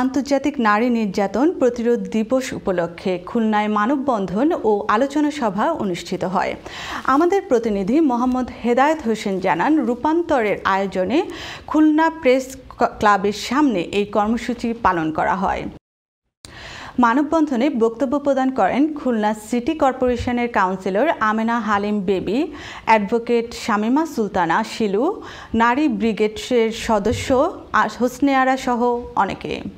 আন্তর্জাতিক নারী নির্যাতন প্রতিরোধ দিবস উপলক্ষে খুলনায় মানববন্ধন ও আলোচনা সভা অনুষ্ঠিত হয় আমাদের প্রতিনিধি মোহাম্মদ হেদায়ত হোসেন জানান রূপান্তরের আয়োজনে খুলনা প্রেস ক্লাবের সামনে এই কর্মসূচি পালন করা হয় মানববন্ধনে বক্তব্য প্রদান করেন খুলনা সিটি কর্পোরেশনের কাউন্সিলর আমেনা হালিম বেবি অ্যাডভোকেট শামিমা সুলতানা শিলু নারী ব্রিগেডসের সদস্য হোসনে সহ অনেকে